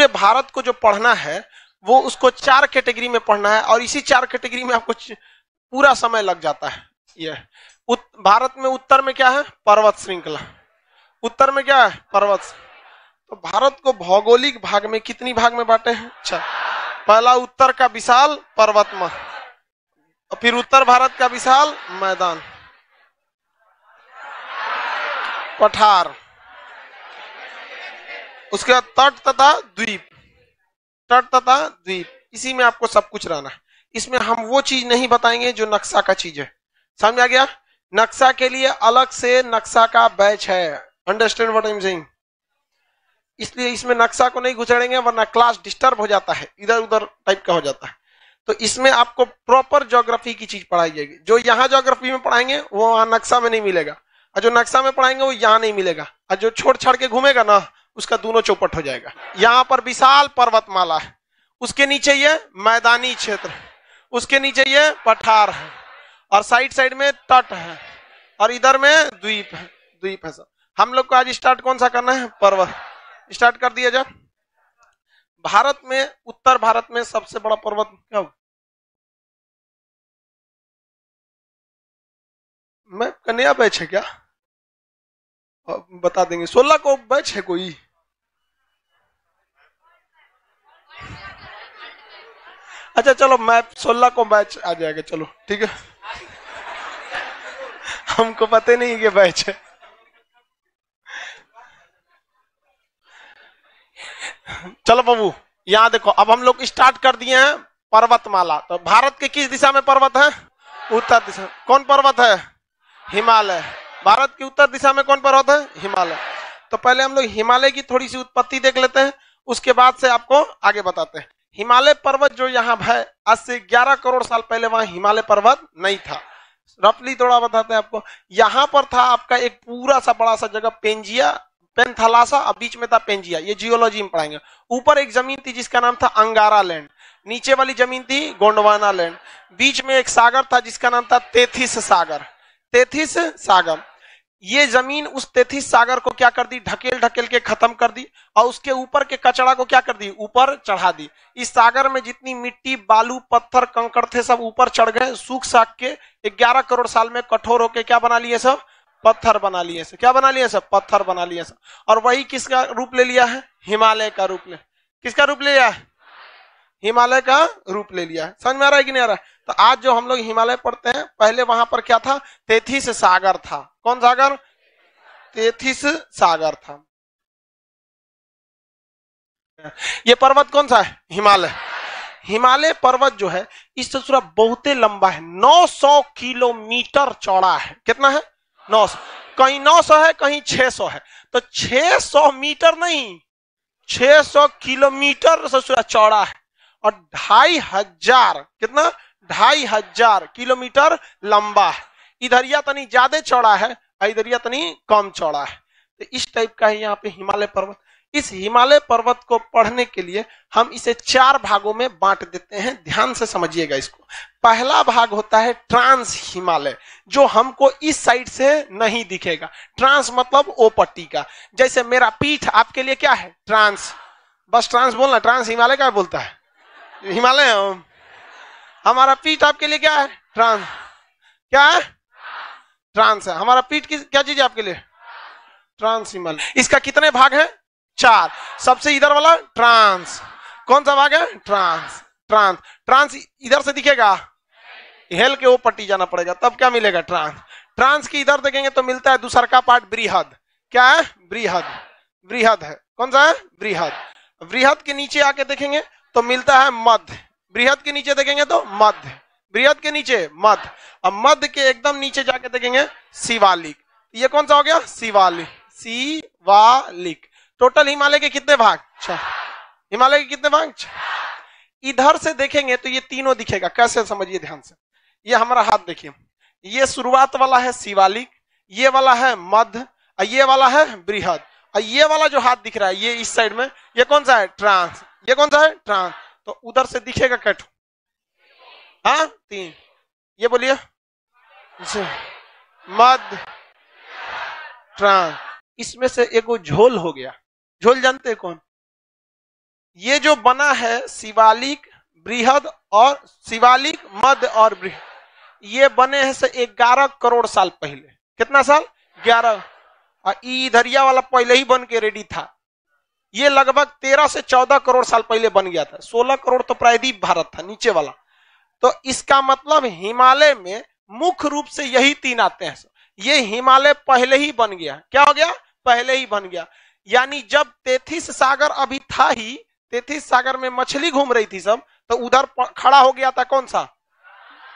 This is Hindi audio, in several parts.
पूरे भारत को जो पढ़ना है वो उसको चार कैटेगरी में पढ़ना है और इसी चार कैटेगरी में आपको पूरा समय लग जाता है यह भारत में उत्तर में क्या है पर्वत श्रृंखला उत्तर में क्या है पर्वत तो भारत को भौगोलिक भाग में कितनी भाग में बांटे हैं अच्छा पहला उत्तर का विशाल और फिर उत्तर भारत का विशाल मैदान पठार उसके बाद तट तथा द्वीप तट तथा द्वीप इसी में आपको सब कुछ रहना है इसमें हम वो चीज नहीं बताएंगे जो नक्शा का चीज है समझ आ गया नक्शा के लिए अलग से नक्शा का बैच है अंडरस्टैंड वट आई एम इसलिए इसमें नक्शा को नहीं गुजरेंगे वरना क्लास डिस्टर्ब हो जाता है इधर उधर टाइप का हो जाता है तो इसमें आपको प्रॉपर ज्योग्राफी की चीज पढ़ाई जाएगी जो यहाँ ज्योग्राफी में पढ़ाएंगे वो वहां नक्शा में नहीं मिलेगा और जो नक्शा में पढ़ाएंगे वो यहाँ नहीं मिलेगा और जो छोड़ छाड़ के घूमेगा ना उसका दोनों चौपट हो जाएगा यहां पर विशाल पर्वतमाला है उसके नीचे ये मैदानी क्षेत्र उसके नीचे ये पठार है और साइड साइड में तट है और इधर में द्वीप है द्वीप है सर हम लोग को आज स्टार्ट कौन सा करना है पर्वत स्टार्ट कर दिया जाए भारत में उत्तर भारत में सबसे बड़ा पर्वत क्या मैं कन्या बैच है क्या बता देंगे सोलह को बैच है कोई अच्छा चलो मैच सोलह को मैच आ जाएगा चलो ठीक है हमको पता नहीं कि मैच है चलो बाबू यहां देखो अब हम लोग स्टार्ट कर दिए हैं पर्वतमाला तो भारत के किस दिशा में पर्वत है उत्तर दिशा कौन पर्वत है हिमालय भारत की उत्तर दिशा में कौन पर्वत है हिमालय तो पहले हम लोग हिमालय की थोड़ी सी उत्पत्ति देख लेते हैं उसके बाद से आपको आगे बताते हैं हिमालय पर्वत जो यहाँ है आज से 11 करोड़ साल पहले वहां हिमालय पर्वत नहीं था रफली थोड़ा बताते हैं आपको यहाँ पर था आपका एक पूरा सा बड़ा सा जगह पेंजिया पेंथलासा और बीच में था पेंजिया ये जियोलॉजी में पढ़ाएंगे ऊपर एक जमीन थी जिसका नाम था अंगारा लैंड नीचे वाली जमीन थी गोंडवाना लैंड बीच में एक सागर था जिसका नाम था तेथिस सागर तेथिस सागर ये जमीन उस तेथिस सागर को क्या कर दी ढकेल ढकेल के खत्म कर दी और उसके ऊपर के कचरा को क्या कर दी ऊपर चढ़ा दी इस सागर में जितनी मिट्टी बालू पत्थर कंकड़ थे सब ऊपर चढ़ गए सूख साख के ग्यारह करोड़ साल में कठोर होके क्या बना लिए सब पत्थर बना लिए सब क्या बना लिए सब पत्थर बना लिए सब और वही किसका रूप ले लिया है हिमालय का रूप ले किसका रूप ले लिया है हिमालय का रूप ले लिया है समझ में आ रहा है कि नहीं आ रहा है तो आज जो हम लोग हिमालय पढ़ते हैं पहले वहां पर क्या था तेथिस सागर था कौन सागर तेथिस सागर था ये पर्वत कौन सा है हिमालय हिमालय पर्वत जो है इस ससुरा बहुत लंबा है 900 किलोमीटर चौड़ा है कितना है 900 कहीं 900 है कहीं 600 है तो 600 मीटर नहीं 600 किलोमीटर ससुरा चौड़ा है और ढाई हजार कितना ढाई हजार किलोमीटर लंबा है इधरिया तनी ज्यादा चौड़ा है इधरिया तनी कम चौड़ा है तो इस टाइप का है यहाँ पे हिमालय पर्वत इस हिमालय पर्वत को पढ़ने के लिए हम इसे चार भागों में बांट देते हैं ध्यान से समझिएगा इसको पहला भाग होता है ट्रांस हिमालय जो हमको इस साइड से नहीं दिखेगा ट्रांस मतलब ओ पट्टी का जैसे मेरा पीठ आपके लिए क्या है ट्रांस बस ट्रांस बोलना ट्रांस हिमालय क्या बोलता है हिमालय हमारा पीठ आपके लिए क्या है ट्रांस क्या है ट्रांस है हमारा पीठ की क्या चीज है आपके लिए ट्रांसिमल इसका कितने भाग है चार सबसे इधर वाला ट्रांस कौन सा भाग है ट्रांस ट्रांस ट्रांस इधर से दिखेगा हेल के ऊपर टी जाना पड़ेगा तब क्या मिलेगा ट्रांस ट्रांस की इधर देखेंगे तो मिलता है दूसर का पार्ट बृहद क्या है बृहद बृहद है कौन सा है बृहद बृहद के नीचे आके देखेंगे तो मिलता है मध्य बृहद के नीचे देखेंगे तो मध्य बृहद के नीचे मध्य अब मध्य के एकदम नीचे जाके देखेंगे शिवालिक ये कौन सा हो गया शिवालिक शिवालिक टोटल हिमालय के कितने भाग छह हिमालय के कितने भाग छह इधर से देखेंगे तो ये तीनों दिखेगा कैसे समझिए ध्यान से ये हमारा हाथ देखिए ये शुरुआत वाला है शिवालिक ये वाला है मध्य ये वाला है बृहद ये वाला जो हाथ दिख रहा है ये इस साइड में ये कौन सा है ट्रांस ये कौन सा है ट्रांस तो उधर से दिखेगा कट हाँ तीन ये बोलिए मद ट्रांस इसमें से एक झोल हो गया झोल जानते कौन ये जो बना है शिवालिक बृहद और शिवालिक मध्य और बृहद ये बने हैं से ग्यारह करोड़ साल पहले कितना साल ग्यारह और इधरिया वाला पहले ही बन के रेडी था ये लगभग 13 से 14 करोड़ साल पहले बन गया था 16 करोड़ तो प्रायद्वीप भारत था नीचे वाला तो इसका मतलब हिमालय में मुख्य रूप से यही तीन आते हैं ये हिमालय पहले ही बन गया क्या हो गया पहले ही बन गया यानी जब तेथिस सागर अभी था ही तेथिस सागर में मछली घूम रही थी सब तो उधर खड़ा हो गया था कौन सा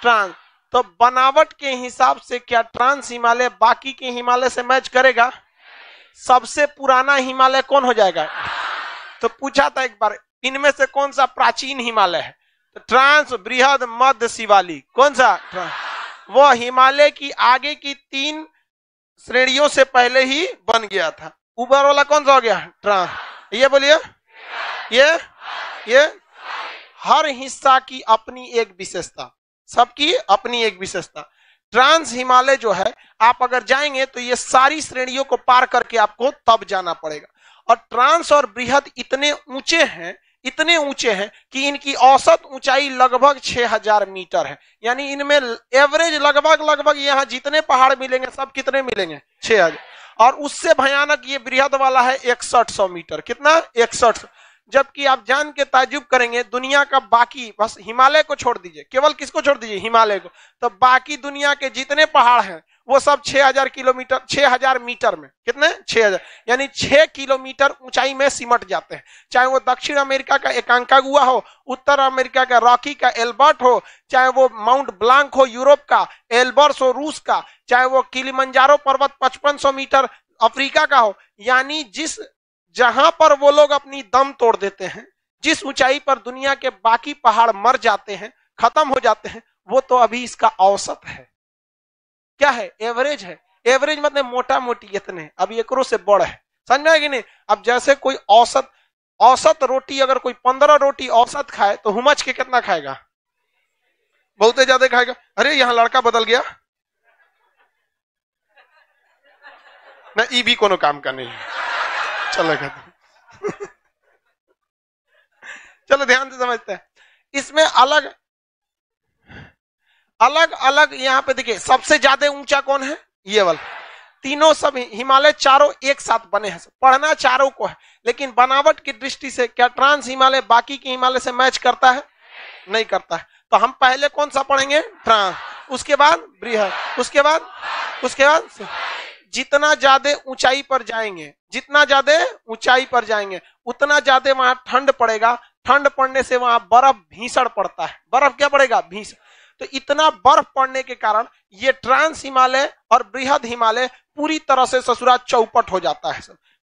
ट्रांस तो बनावट के हिसाब से क्या ट्रांस हिमालय बाकी के हिमालय से मैच करेगा सबसे पुराना हिमालय कौन हो जाएगा तो पूछा था एक बार इनमें से कौन सा प्राचीन हिमालय है तो ट्रांस बृहद मध्य शिवाली कौन सा वो हिमालय की आगे की तीन श्रेणियों से पहले ही बन गया था ऊपर वाला कौन सा हो गया ट्रांस ये बोलिए ये ये हर हिस्सा की अपनी एक विशेषता सबकी अपनी एक विशेषता ट्रांस हिमालय जो है आप अगर जाएंगे तो ये सारी श्रेणियों को पार करके आपको तब जाना पड़ेगा और ट्रांस और बृहद इतने ऊंचे हैं इतने ऊंचे हैं कि इनकी औसत ऊंचाई लगभग 6000 मीटर है यानी इनमें एवरेज लगभग लगभग यहाँ जितने पहाड़ मिलेंगे सब कितने मिलेंगे 6000 और उससे भयानक ये बृहद वाला है इकसठ मीटर कितना इकसठ जबकि आप जान के ताजुब करेंगे दुनिया का बाकी बस हिमालय को छोड़ दीजिए केवल किसको छोड़ दीजिए हिमालय को तो बाकी दुनिया के जितने पहाड़ हैं वो सब 6000 किलोमीटर 6000 मीटर में कितने 6000 यानी 6 किलोमीटर ऊंचाई में सिमट जाते हैं चाहे वो दक्षिण अमेरिका का एकांकागुआ हो उत्तर अमेरिका का रॉकी का एल्बर्ट हो चाहे वो माउंट ब्लांक हो यूरोप का एल्बर्स हो रूस का चाहे वो किलिमंजारो पर्वत 5500 मीटर अफ्रीका का हो यानी जिस जहां पर वो लोग अपनी दम तोड़ देते हैं जिस ऊंचाई पर दुनिया के बाकी पहाड़ मर जाते हैं खत्म हो जाते हैं वो तो अभी इसका औसत है क्या है एवरेज है एवरेज मतलब मोटा मोटी इतने अब एक से बड़ है समझ में कि नहीं अब जैसे कोई औसत औसत रोटी अगर कोई पंद्रह रोटी औसत खाए तो हुमच के कितना खाएगा बहुत ही ज्यादा खाएगा अरे यहाँ लड़का बदल गया ना ई भी कोनो काम का नहीं है चलो कहते चलो ध्यान से समझते हैं इसमें अलग अलग अलग यहां पे देखिए सबसे ज्यादा ऊंचा कौन है ये वाला तीनों सब हिमालय चारों एक साथ बने हैं पढ़ना चारों को है लेकिन बनावट की दृष्टि से क्या ट्रांस हिमालय बाकी के हिमालय से मैच करता है नहीं करता है तो हम पहले कौन सा पढ़ेंगे ट्रांस उसके बाद बृहद उसके बाद उसके बाद जितना ज्यादा ऊंचाई पर जाएंगे जितना ज्यादा ऊंचाई पर जाएंगे उतना ज्यादा वहां ठंड पड़ेगा ठंड पड़ने से वहां बर्फ भीषण पड़ता है बर्फ क्या पड़ेगा भीषण तो इतना बर्फ पड़ने के कारण ये ट्रांस हिमालय और बृहद हिमालय पूरी तरह से ससुराल चौपट हो जाता है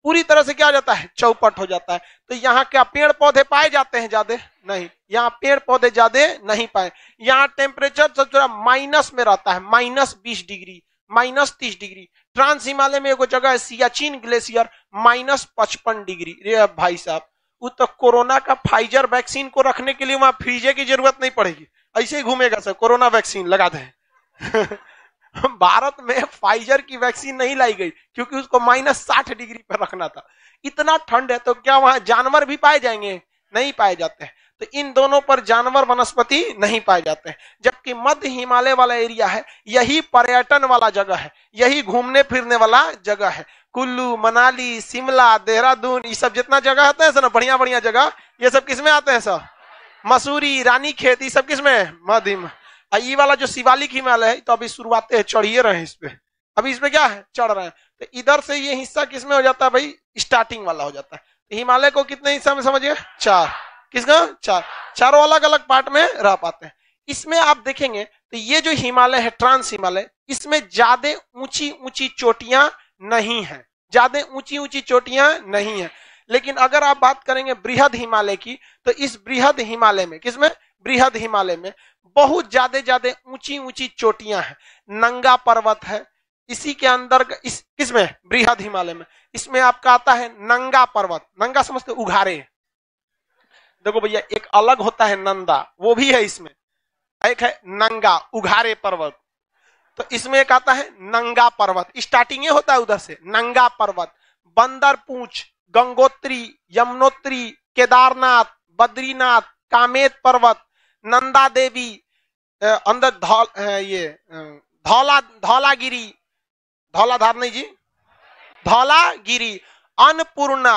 पूरी तरह से क्या हो जाता है चौपट हो जाता है तो यहाँ क्या पेड़ पौधे पाए जाते हैं ज्यादा नहीं यहाँ पेड़ पौधे ज्यादा नहीं पाए यहाँ टेम्परेचर ससुरा माइनस में रहता है माइनस बीस डिग्री माइनस तीस डिग्री ट्रांस हिमालय में एगो जगह है सियाचिन ग्लेशियर माइनस पचपन डिग्री भाई साहब वो तो कोरोना का फाइजर वैक्सीन को रखने के लिए वहां फ्रीजे की जरूरत नहीं पड़ेगी ऐसे ही घूमेगा सर कोरोना वैक्सीन लगा दें भारत में फाइजर की वैक्सीन नहीं लाई गई क्योंकि उसको माइनस साठ डिग्री पर रखना था इतना ठंड है तो क्या वहां जानवर भी पाए जाएंगे नहीं पाए जाते हैं तो इन दोनों पर जानवर वनस्पति नहीं पाए जाते हैं जबकि मध्य हिमालय वाला एरिया है यही पर्यटन वाला जगह है यही घूमने फिरने वाला जगह है कुल्लू मनाली शिमला देहरादून ये सब जितना जगह आते हैं सर ना बढ़िया बढ़िया जगह ये सब किसमें आते हैं सर मसूरी रानी खेत ये सब किसमें मध्यम ये वाला जो शिवालिक हिमालय है तो अभी शुरुआत है चढ़िए रहे हैं इस पे अभी इसमें क्या है चढ़ रहे हैं तो इधर से ये हिस्सा किसमें हो जाता है भाई स्टार्टिंग वाला हो जाता है तो हिमालय को कितने हिस्सा में समझिए चार किसका चार चारों अलग अलग पार्ट में रह पाते हैं इसमें आप देखेंगे तो ये जो हिमालय है ट्रांस हिमालय इसमें ज्यादा ऊंची ऊंची चोटियां नहीं है ज्यादा ऊंची ऊंची चोटियां नहीं है लेकिन अगर आप बात करेंगे बृहद हिमालय की तो इस बृहद हिमालय में किसमें बृहद हिमालय में बहुत ज्यादा ज्यादा ऊंची ऊंची चोटियां हैं नंगा पर्वत है इसी के अंदर इस किसमें बृहद हिमालय में इसमें आपका आता है नंगा पर्वत नंगा समझते उघारे देखो भैया एक अलग होता है नंदा वो भी है इसमें एक है नंगा उघारे पर्वत तो इसमें एक आता है नंगा पर्वत स्टार्टिंग ये होता है उधर से नंगा पर्वत बंदर पूछ गंगोत्री यमुनोत्री केदारनाथ बद्रीनाथ कामेत पर्वत नंदा देवी अंदर धौल ये धौला धौलागिरी धौलाधार नहीं जी धौलागिरी अन्नपूर्णा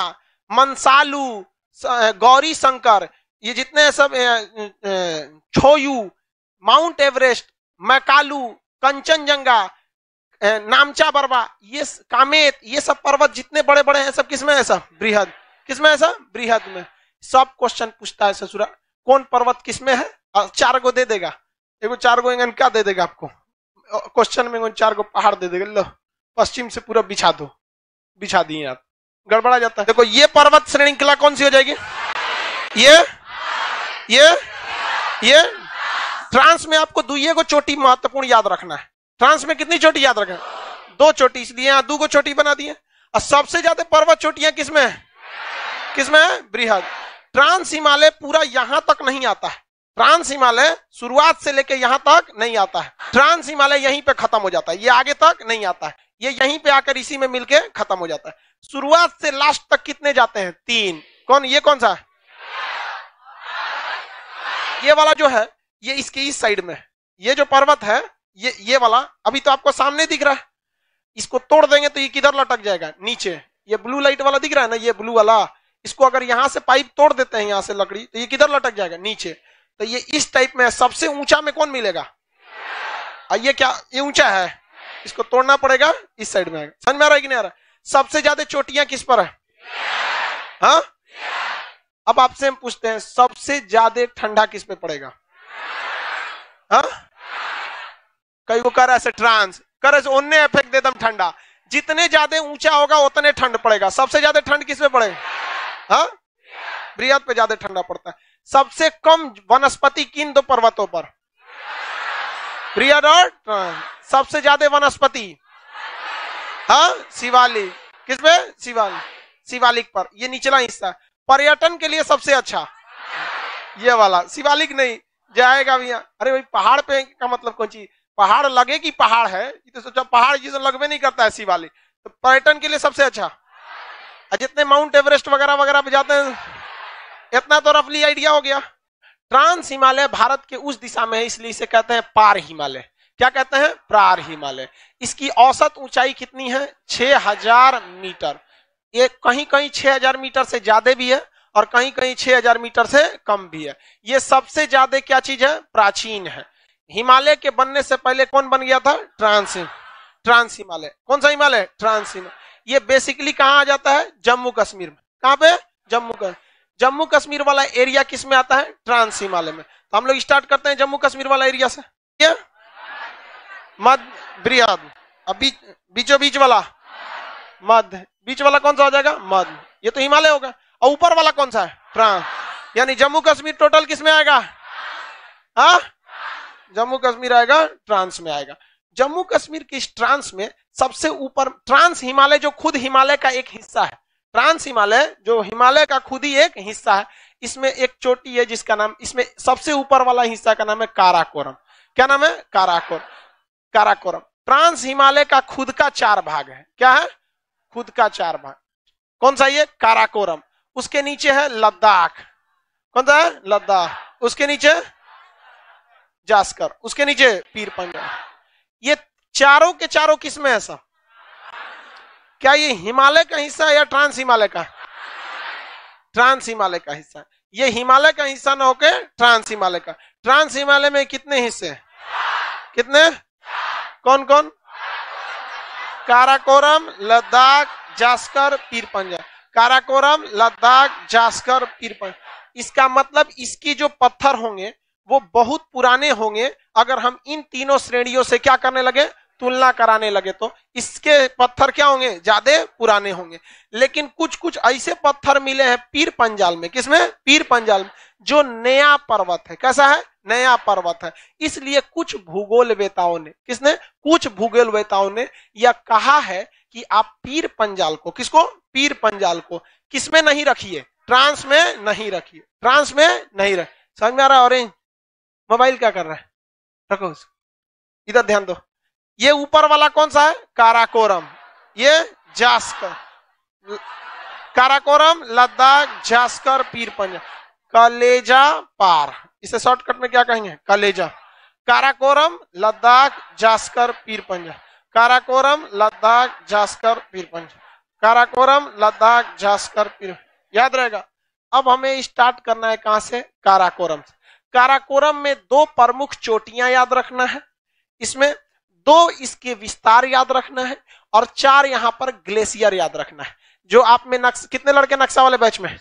मनसालू गौरी शंकर ये जितने सब Cho Oyu Mount Everest Makalu Kanchenjunga Namcha Barwa ये कामेत ये सब पर्वत जितने बड़े बड़े हैं सब किसमें ऐसा बृहद किसमें ऐसा बृहद में सब क्वेश्चन पूछता है ससुरा कौन पर्वत किसमें है चार गो दे देगा एगो चार गो इंगन क्या दे देगा आपको क्वेश्चन में चार गो पहाड़ दे देगा लो पश्चिम से पूरा बिछा दो बिछा दिए आप गड़बड़ा जाता है देखो ये पर्वत श्रृंखला कौन सी हो जाएगी ये ये ये ट्रांस में आपको दुए को चोटी महत्वपूर्ण याद रखना है ट्रांस में कितनी चोटी याद रखना है दो चोटी इसलिए यहां दो को चोटी बना दिए और सबसे ज्यादा पर्वत चोटियां किसमें है किसमें है बृहद ट्रांस हिमालय पूरा यहां तक नहीं आता है ट्रांस हिमालय शुरुआत से लेकर यहां तक नहीं आता है ट्रांस हिमालय यहीं पे खत्म हो जाता है ये आगे तक नहीं आता है ये यहीं पे आकर इसी में मिलके खत्म हो जाता है शुरुआत से लास्ट तक कितने जाते हैं तीन कौन ये कौन सा ये वाला जो है ये इसके इस साइड में है ये जो पर्वत है ये ये वाला अभी तो आपको सामने दिख रहा है इसको तोड़ देंगे तो ये किधर लटक जाएगा नीचे ये ब्लू लाइट वाला दिख रहा है ना ये ब्लू वाला इसको अगर यहां से पाइप तोड़ देते हैं यहां से लकड़ी तो ये किधर लटक जाएगा नीचे तो ये इस टाइप में सबसे ऊंचा में कौन मिलेगा ये क्या ये ऊंचा है इसको तोड़ना पड़ेगा इस साइड में आएगा समझ में आ रहा है कि नहीं आ रहा सबसे ज्यादा चोटियां किस पर है हा? अब आपसे हम पूछते हैं सबसे ज्यादा ठंडा किस पे पड़ेगा हाँ? कई को कर ऐसे ट्रांस कर ऐसे उनने इफेक्ट दे दम ठंडा जितने ज्यादा ऊंचा होगा उतने ठंड पड़ेगा सबसे ज्यादा ठंड किस पे पड़ेगा हाँ बृहद पे ज्यादा ठंडा पड़ता है सबसे कम वनस्पति किन दो पर्वतों पर बृहद और सबसे ज्यादा वनस्पति हाँ शिवालिक किस पे शिवालिक शिवालिक पर ये निचला हिस्सा पर्यटन के लिए सबसे अच्छा ये वाला शिवालिक नहीं जाएगा भैया अरे भाई पहाड़ पे का मतलब कौन चीज पहाड़ लगे कि पहाड़ है ये तो सोचा पहाड़ जिसे लगवे नहीं करता है शिवालिक तो पर्यटन के लिए सबसे अच्छा जितने माउंट एवरेस्ट वगैरह वगैरह पे जाते हैं इतना तो रफली आइडिया हो गया ट्रांस हिमालय भारत के उस दिशा में है इसलिए इसे कहते हैं पार हिमालय क्या कहते हैं प्रार हिमालय इसकी औसत ऊंचाई कितनी है 6000 मीटर ये कहीं कहीं 6000 मीटर से ज्यादा भी है और कहीं कहीं 6000 मीटर से कम भी है ये सबसे ज्यादा क्या चीज है प्राचीन है हिमालय के बनने से पहले कौन बन गया था ट्रांस ट्रांस हिमालय कौन सा हिमालय ट्रांस हिमालय ये बेसिकली कहाँ आ जाता है जम्मू कश्मीर में कहाँ पे जम्मू कश्मीर जम्मू कश्मीर वाला एरिया किस में आता है ट्रांस हिमालय में तो हम लोग स्टार्ट करते हैं जम्मू कश्मीर वाला एरिया से क्लियर मध्य बृहद अब बीच बीचो बीच वाला मध्य बीच वाला कौन सा हो जाएगा मध्य ये तो हिमालय होगा और ऊपर वाला कौन सा है ट्रांस यानी जम्मू कश्मीर टोटल किस में आएगा हा जम्मू कश्मीर आएगा ट्रांस में आएगा जम्मू कश्मीर की इस ट्रांस में सबसे ऊपर ट्रांस हिमालय जो खुद हिमालय का एक हिस्सा है ट्रांस हिमालय जो हिमालय का खुद ही एक हिस्सा है इसमें एक चोटी है जिसका नाम इसमें सबसे ऊपर वाला हिस्सा का नाम है काराकोरम क्या नाम है काराकोरम काराकोरम ट्रांस हिमालय का खुद का चार भाग है क्या है खुद का चार भाग कौन सा ये काराकोरम उसके नीचे है लद्दाख कौन सा है लद्दाख उसके नीचे जास्कर उसके नीचे पीर पंजा ये चारों के चारों किसमें है सब क्या ये हिमालय का हिस्सा है या ट्रांस हिमालय का ट्रांस हिमालय का हिस्सा ये हिमालय का हिस्सा ना होके ट्रांस हिमालय का ट्रांस हिमालय में कितने हिस्से हैं कितने कौन कौन काराकोरम लद्दाख जास्कर पीरपंजा काराकोरम लद्दाख जास्कर पीरपंजा इसका मतलब इसकी जो पत्थर होंगे वो बहुत पुराने होंगे अगर हम इन तीनों श्रेणियों से क्या करने लगे तुलना कराने लगे तो इसके पत्थर क्या होंगे ज्यादा पुराने होंगे लेकिन कुछ कुछ ऐसे पत्थर मिले हैं पीर पंजाल में किसमें पीर पंजाल में जो नया पर्वत है कैसा है नया पर्वत है इसलिए कुछ भूगोल वेताओं ने किसने कुछ भूगोल वेताओं ने यह कहा है कि आप पीर पंजाल को किसको पीर पंजाल को किसमें नहीं रखिए ट्रांस में नहीं रखिए ट्रांस में नहीं रख समझ में आ रहा है ऑरेंज मोबाइल क्या कर रहा है रखो इधर ध्यान दो ये ऊपर वाला कौन सा है काराकोरम ये जास्कर काराकोरम लद्दाख जास्कर पीर पंजाल कलेजा पार इसे शॉर्टकट में क्या कहेंगे कलेजा काराकोरम लद्दाख जास्कर पीरपंजा काराकोरम लद्दाख जास्कर पीरपंजा काराकोरम लद्दाख जास्कर पीर याद रहेगा अब हमें स्टार्ट करना है कहां से काराकोरम से काराकोरम में दो प्रमुख चोटियां याद रखना है इसमें दो इसके विस्तार याद रखना है और चार यहां पर ग्लेशियर याद रखना है जो आप में नक्श कितने लड़के नक्शा वाले बैच में है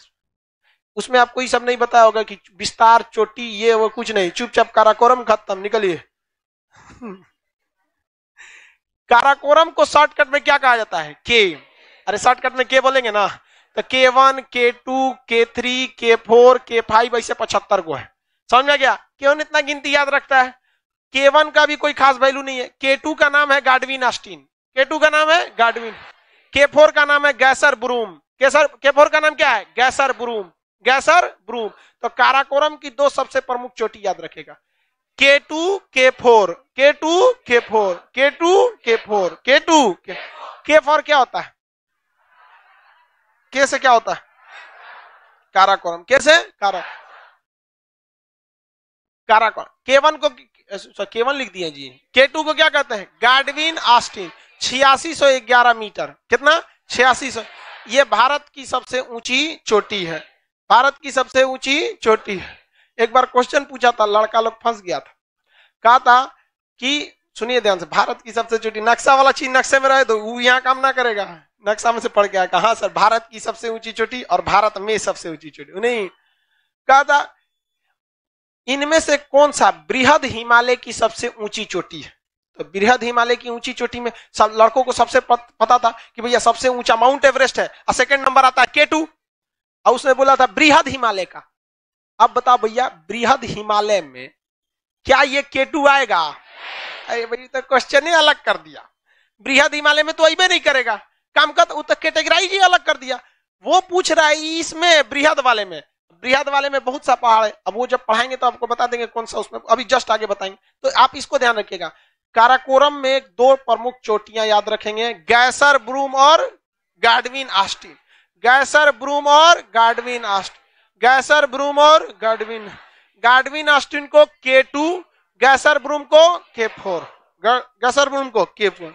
उसमें आपको ये सब नहीं बताया होगा कि विस्तार चोटी ये वो कुछ नहीं चुपचाप काराकोरम खत्म निकलिए काराकोरम को शॉर्टकट में क्या कहा जाता है के अरे शॉर्टकट में के बोलेंगे ना तो के वन के टू के थ्री के फोर के फाइव ऐसे पचहत्तर को है समझ में गया केवन इतना गिनती याद रखता है के वन का भी कोई खास वैल्यू नहीं है के टू का नाम है गाडविन आस्टिन के टू का नाम है गाडविन के फोर का नाम है गैसर ब्रूम के फोर का नाम क्या है गैसर ब्रूम गैसर ब्रूम तो काराकोरम की दो सबसे प्रमुख चोटी याद रखेगा के टू के फोर के टू के फोर के टू के फोर के टू के के फोर क्या होता है के से क्या होता है काराकोरम के से कारा काराकोरम के वन को के वन लिख दिए जी के टू को क्या कहते हैं गार्डविन आस्टिन छियासी सौ ग्यारह मीटर कितना छियासी सौ ये भारत की सबसे ऊंची चोटी है भारत की सबसे ऊंची चोटी है एक बार क्वेश्चन पूछा था लड़का लोग फंस गया था कहा था कि सुनिए ध्यान से भारत की सबसे चोटी नक्शा वाला चीज नक्शे में रहे तो वो यहाँ काम ना करेगा नक्शा में से पढ़ गया कहा हाँ सर भारत की सबसे ऊंची चोटी और भारत में सबसे ऊंची चोटी नहीं कहा था इनमें से कौन सा बृहद हिमालय की सबसे ऊंची चोटी है तो बृहद हिमालय की ऊंची चोटी में सब लड़कों को सबसे पत, पता था कि भैया सबसे ऊंचा माउंट एवरेस्ट है और सेकंड नंबर आता है के टू और उसने बोला था बृहद हिमालय का अब बताओ भैया बृहद हिमालय में क्या ये केटू आएगा अरे भाई तो क्वेश्चन ही अलग कर दिया बृहद हिमालय में तो अब नहीं करेगा काम का तो कैटेगराइज ही अलग कर दिया वो पूछ रहा है इसमें बृहद वाले में बृहद वाले में बहुत सा पहाड़ है अब वो जब पढ़ाएंगे तो आपको बता देंगे कौन सा उसमें अभी जस्ट आगे बताएंगे तो आप इसको ध्यान रखिएगा काराकोरम में दो प्रमुख चोटियां याद रखेंगे गैसर ब्रूम और गार्डविन आस्टिन गैसर ब्रूम और गार्डविन आस्ट गैसर ब्रूम और गार्डविन गार्डविन आस्टिन को के टू गैसर ब्रूम को के फोर गैसर ब्रूम को के फोर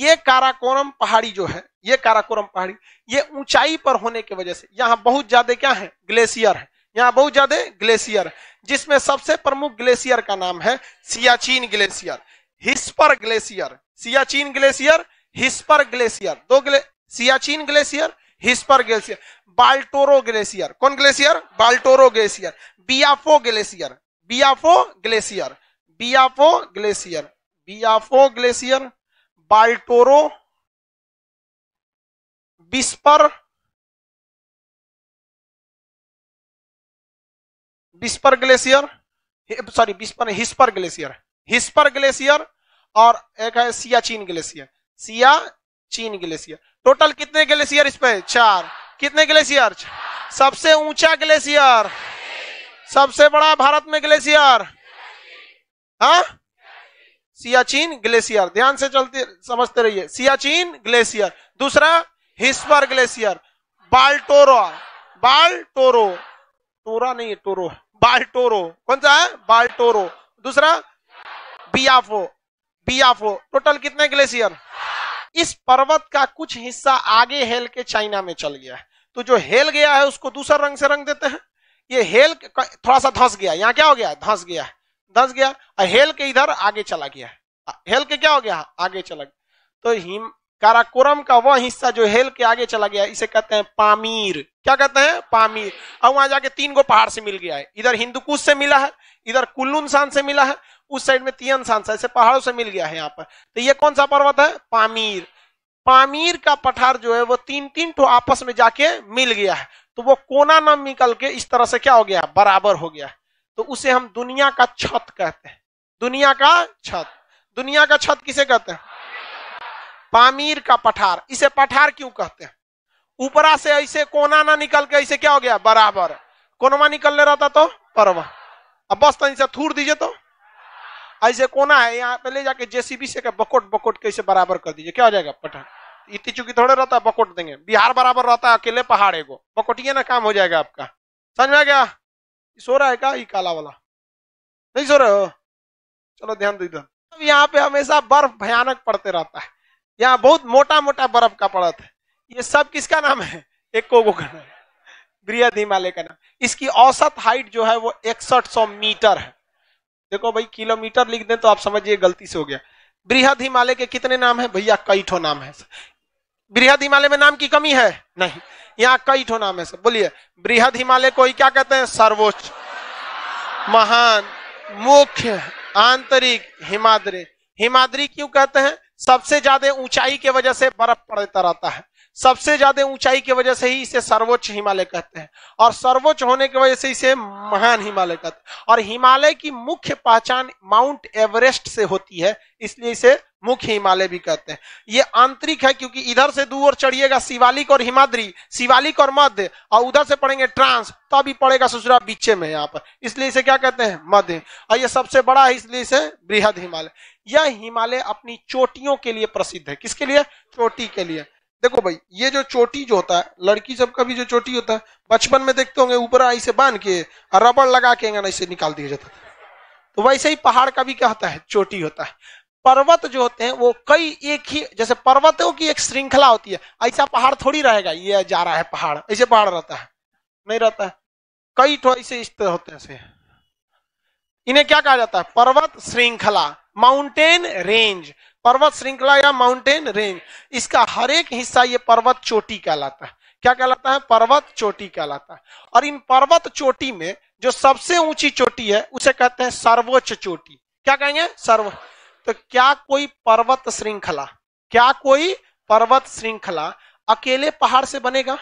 ये काराकोरम पहाड़ी जो है ये काराकोरम पहाड़ी ये ऊंचाई पर होने की वजह से यहाँ बहुत ज्यादा क्या है ग्लेशियर है यहाँ बहुत ज्यादा ग्लेशियर जिसमें सबसे प्रमुख ग्लेशियर का नाम है Siachen glacier Hispar glacier Siachen glacier Hispar glacier दो ग्ले Siachen glacier Hispar glacier Baltoro glacier कौन glacier Baltoro glacier Biafo glacier Biafo glacier Biafo glacier Biafo glacier Baltoro बिस्पर बिस्पर ग्लेशियर सॉरी बिस्पर हिस्पर ग्लेशियर हिस्पर ग्लेशियर और एक है सियाचिन ग्लेशियर चीन ग्लेशियर टोटल कितने ग्लेशियर इस पे चार कितने ग्लेशियर सबसे ऊंचा ग्लेशियर सबसे बड़ा भारत में ग्लेशियर हा सियाचीन ग्लेशियर ध्यान से चलते समझते रहिए सियाचीन ग्लेशियर दूसरा हिस्पर ग्लेशियर बाल्टोरो बाल्टोरो टोरा नहीं है टोरो बाल्टोरो कौन सा है बाल्टोरो दूसरा बियाफो बियाफो टोटल कितने ग्लेशियर इस पर्वत का कुछ हिस्सा आगे हेल के चाइना में चल गया है तो जो हेल गया है उसको दूसरा रंग से रंग देते हैं ये हेल थोड़ा सा धंस गया यहाँ क्या हो गया धंस गया धंस गया और हेल के इधर आगे चला गया हेल के क्या हो गया आगे चला गया तो हिम काराकोरम का वह हिस्सा जो हेल के आगे चला गया इसे कहते हैं पामीर क्या कहते हैं पामीर और वहां जाके तीन गो पहाड़ से मिल गया है इधर हिंदुकुश से मिला है इधर शान से मिला है उस साइड में तीन सांसा ऐसे पहाड़ों से मिल गया है यहाँ पर तो ये कौन सा पर्वत है पामीर पामीर का पठार जो है वो तीन तीन ठो आपस में जाके मिल गया है तो वो कोना न निकल के इस तरह से क्या हो गया बराबर हो गया तो उसे हम दुनिया का छत कहते हैं दुनिया का छत दुनिया का छत किसे कहते हैं पामीर का पठार इसे पठार क्यों कहते हैं ऊपरा से ऐसे कोना ना निकल के ऐसे क्या हो गया बराबर कोनमा निकलने रहता तो परवा अब बस तो इसे थूर दीजिए तो ऐसे कोना है यहाँ पे ले जाके जेसीबी से बकोट बकोट कैसे बराबर कर दीजिए क्या हो जाएगा पठान इतनी चुकी थोड़े रहता है बकोट देंगे बिहार बराबर रहता है अकेले पहाड़ को बकोटिए ना काम हो जाएगा आपका समझ में गया सो रहा है क्या ये काला वाला नहीं सो रहे हो चलो ध्यान दो इधर अब यहाँ पे हमेशा बर्फ भयानक पड़ते रहता है यहाँ बहुत मोटा मोटा बर्फ का पड़ता है ये सब किसका नाम है एक कोगो का नाम बृहद हिमालय का नाम इसकी औसत हाइट जो है वो इकसठ मीटर है देखो भाई किलोमीटर लिख दें तो आप समझिए गलती से हो गया बृहद हिमालय के कितने नाम है भैया कई ठो नाम है बृहद हिमालय में नाम की कमी है नहीं यहाँ कई ठो नाम है सर बोलिए बृहद हिमालय को ही क्या कहते हैं सर्वोच्च महान मुख्य आंतरिक हिमाद्री हिमाद्री क्यों कहते हैं सबसे ज्यादा ऊंचाई के वजह से बर्फ पड़ता रहता है सबसे ज्यादा ऊंचाई की वजह से ही इसे सर्वोच्च हिमालय कहते हैं और सर्वोच्च होने की वजह से इसे महान हिमालय कहते हैं और हिमालय की मुख्य पहचान माउंट एवरेस्ट से होती है इसलिए इसे मुख्य हिमालय भी कहते हैं ये आंतरिक है क्योंकि इधर से दूर चढ़िएगा शिवालिक और हिमाद्री शिवालिक और मध्य और उधर से पढ़ेंगे ट्रांस तो अभी पड़ेगा ससुरा बीचे में यहाँ पर इसलिए इसे क्या कहते हैं मध्य और ये सबसे बड़ा है इसलिए इसे बृहद हिमालय यह हिमालय अपनी चोटियों के लिए प्रसिद्ध है किसके लिए चोटी के लिए देखो भाई ये जो चोटी जो होता है लड़की सब का भी जो चोटी होता है बचपन में देखते होंगे ऊपर आई से बांध के और रबड़ लगा के अंगन इसे निकाल दिया जाता था तो वैसे ही पहाड़ का भी क्या होता है चोटी होता है पर्वत जो होते हैं वो कई एक ही जैसे पर्वतों की एक श्रृंखला होती है ऐसा पहाड़ थोड़ी रहेगा ये जा रहा है पहाड़ ऐसे पहाड़ रहता है नहीं रहता है कई तो ऐसे इस तरह होते हैं इन्हें क्या कहा जाता है पर्वत श्रृंखला माउंटेन रेंज पर्वत श्रृंखला या माउंटेन रेंज इसका हर एक हिस्सा ये पर्वत चोटी कहलाता है क्या कहलाता है पर्वत चोटी कहलाता है और इन पर्वत चोटी में जो सबसे ऊंची चोटी है उसे कहते हैं सर्वोच्च चोटी क्या कहेंगे सर्व तो क्या कोई पर्वत श्रृंखला क्या कोई पर्वत श्रृंखला अकेले पहाड़ से बनेगा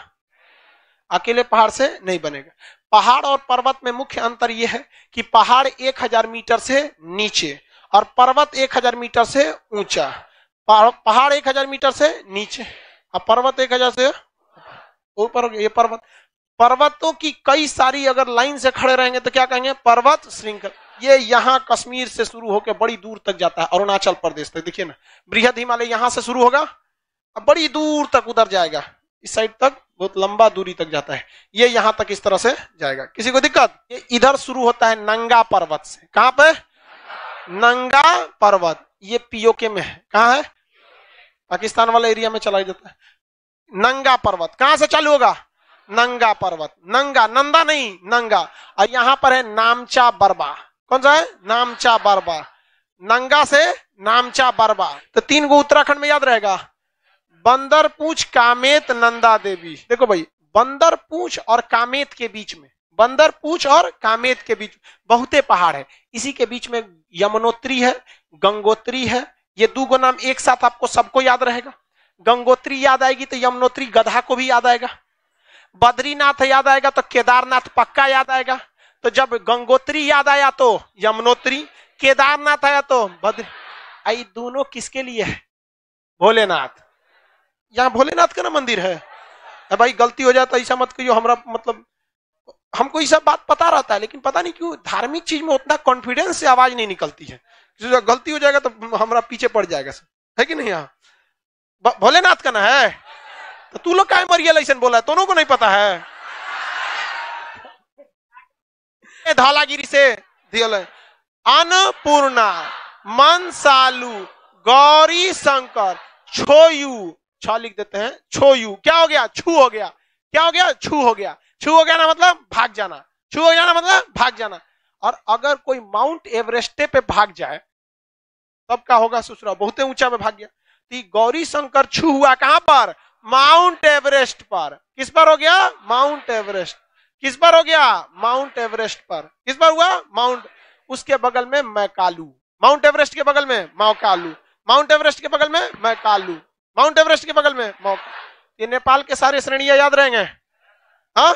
अकेले पहाड़ से नहीं बनेगा पहाड़ और पर्वत में मुख्य अंतर यह है कि पहाड़ 1000 मीटर से नीचे और पर्वत 1000 मीटर से ऊंचा पहाड़ 1000 मीटर से नीचे और पर्वत 1000 से ऊपर ये पर्वत पर्वतों की कई सारी अगर लाइन से खड़े रहेंगे तो क्या कहेंगे पर्वत श्रृंखला ये यहाँ कश्मीर से शुरू होकर बड़ी दूर तक जाता है अरुणाचल प्रदेश तक देखिए ना बृहद हिमालय यहाँ से शुरू होगा अब बड़ी दूर तक उधर जाएगा इस साइड तक बहुत लंबा दूरी तक जाता है ये यहां तक इस तरह से जाएगा किसी को दिक्कत ये इधर शुरू होता है नंगा पर्वत से कहां पे नंगा पर्वत ये पीओके में है कहा है पाकिस्तान वाला एरिया में चला जाता है नंगा पर्वत कहां से चालू होगा नंगा पर्वत नंगा नंदा नहीं नंगा और यहां पर है नामचा बरबा कौन सा है नामचा बरबा नंगा से नामचा बरबा तो तीन को उत्तराखंड में याद रहेगा बंदर पूछ कामेत नंदा देवी देखो भाई बंदर पूछ और कामेत के बीच में बंदर पूछ और कामेत के बीच बहुते पहाड़ है इसी के बीच में यमुनोत्री है गंगोत्री है ये दो गो नाम एक साथ आपको सबको याद रहेगा गंगोत्री याद आएगी तो यमुनोत्री गधा को भी याद आएगा बद्रीनाथ याद आएगा तो केदारनाथ पक्का याद आएगा तो जब गंगोत्री याद आया तो यमुनोत्री केदारनाथ आया तो बद्री आई दोनों किसके लिए है भोलेनाथ यहाँ भोलेनाथ का ना मंदिर है भाई गलती हो जाए तो ऐसा मत कहियो हमारा मतलब हमको ये सब बात पता रहता है लेकिन पता नहीं क्यों धार्मिक चीज में उतना कॉन्फिडेंस से आवाज नहीं निकलती है गलती हो जाएगा तो हमारा पीछे पड़ जाएगा सब है कि नहीं यहाँ भोलेनाथ का ना है तो तू लोग का मरियल ऐसा बोला है दोनों को नहीं पता है धालागिरी से दियल मन अन्नपूर्णा गौरी शंकर छोयू छ लिख देते हैं छोयू क्या हो गया छू हो गया क्या हो गया छू हो गया छू हो गया ना मतलब भाग जाना छू हो जाना मतलब भाग जाना और अगर कोई माउंट एवरेस्टे पे भाग जाए तब का होगा ससुराल बहुत ऊंचा में भाग गया तो गौरी शंकर छू हुआ कहां पर माउंट एवरेस्ट पर किस पर हो गया माउंट एवरेस्ट किस पर हो गया माउंट एवरेस्ट पर किस पर हुआ माउंट उसके बगल में मैकालू माउंट एवरेस्ट के बगल में माओकालू माउंट एवरेस्ट के बगल में मैकालू माउंट एवरेस्ट के बगल में ये नेपाल के सारे श्रेणिया याद रहेंगे हाँ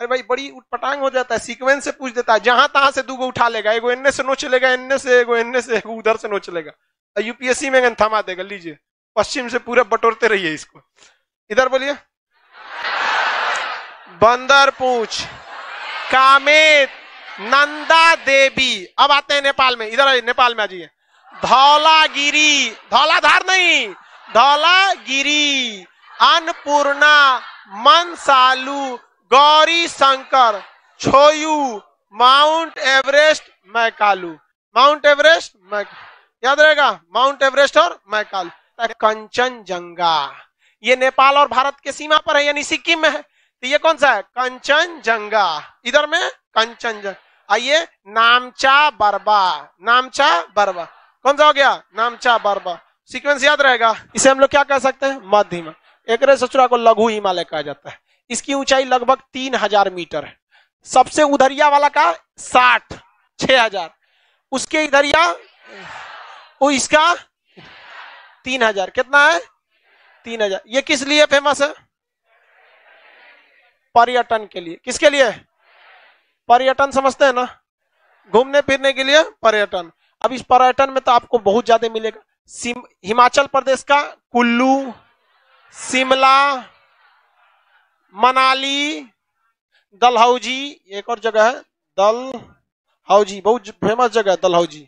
अरे भाई बड़ी उठपटांग हो जाता है सीक्वेंस से पूछ देता है जहां तहां से दू उठा लेगा एगो एन्ने से नो चलेगा एन्ने से एगो एन्ने से एगो उधर से नो चलेगा यूपीएससी तो में थमा देगा लीजिए पश्चिम से पूरा बटोरते रहिए इसको इधर बोलिए बंदर पूछ कामेत नंदा देवी अब आते हैं नेपाल में इधर नेपाल में आ जाइए धौलागिरी धौलाधार नहीं Dhaulagiri Annapurna Manaslu Gauri Shankar Cho Oyu Mount Everest Makalu Mount Everest मै याद रहेगा माउंट एवरेस्ट और मैकालू कंचन जंगा ये नेपाल और भारत के सीमा पर है यानी सिक्किम में है तो ये कौन सा है कंचन जंगा इधर में जंग आइए नामचा बरबा नामचा बरबा कौन सा हो गया नामचा बरबा सीक्वेंस याद रहेगा इसे हम लोग क्या कह सकते हैं मध्यमा एक सचुरा को लघु हिमालय कहा जाता है इसकी ऊंचाई लगभग तीन हजार मीटर है सबसे उधरिया वाला का साठ छ हजार उसके इधरिया वो इसका तीन हजार कितना है तीन हजार ये किस लिए फेमस है पर्यटन के लिए किसके लिए पर्यटन समझते हैं ना घूमने फिरने के लिए पर्यटन अब इस पर्यटन में तो आपको बहुत ज्यादा मिलेगा हिमाचल प्रदेश का कुल्लू शिमला मनाली दलहौजी एक और जगह है दल हाउजी बहुत फेमस जगह है दलहौजी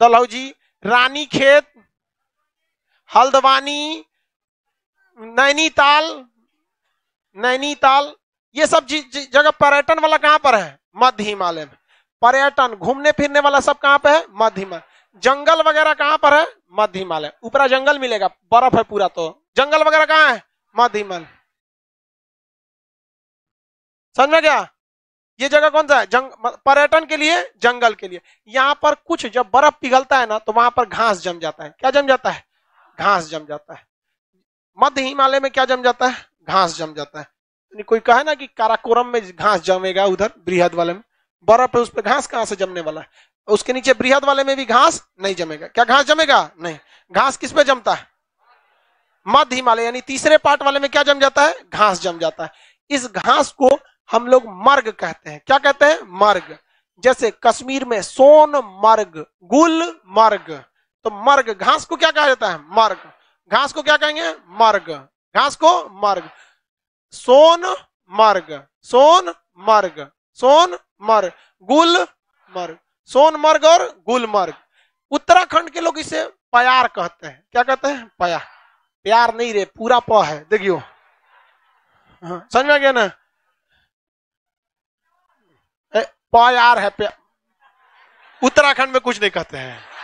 दलहौजी रानी खेत हल्द्वानी नैनीताल नैनीताल ये सब जगह पर्यटन वाला कहाँ पर है मध्य हिमालय में पर्यटन घूमने फिरने वाला सब कहां पर है मध्य हिमालय जंगल वगैरह कहां पर है मध्य हिमालय ऊपरा जंगल मिलेगा बर्फ है पूरा तो जंगल वगैरह कहाँ है मध्य हिमालय समझ में गया ये जगह कौन सा है जंग पर्यटन के लिए जंगल के लिए यहां पर कुछ जब बर्फ पिघलता है ना तो वहां पर घास जम जाता है क्या जम जाता है घास जम जाता है मध्य हिमालय में क्या जम जाता है घास जम जाता है कोई कहे ना कि काराकोरम में घास जमेगा उधर बृहद वाले में बर्फ है उस पर घास कहां से जमने वाला है उसके नीचे बृहद वाले में भी घास नहीं जमेगा क्या घास जमेगा नहीं घास किस पे जमता है मध्य हिमालय यानी तीसरे पार्ट वाले में क्या जम जाता है घास जम जाता है इस घास को हम लोग मार्ग कहते हैं क्या कहते हैं मार्ग जैसे कश्मीर में सोन मार्ग गुल मार्ग तो मार्ग घास को क्या कहा जाता है मार्ग घास को क्या कहेंगे मार्ग घास को मार्ग सोन मार्ग सोन मार्ग सोन मार्ग गुल मार्ग सोन मार्ग और गुल मार्ग उत्तराखंड के लोग इसे प्यार कहते हैं क्या कहते हैं प्यार प्यार नहीं रे पूरा प है देखियो हाँ, समझ में गया ना पायार है प्यार उत्तराखंड में कुछ नहीं कहते हैं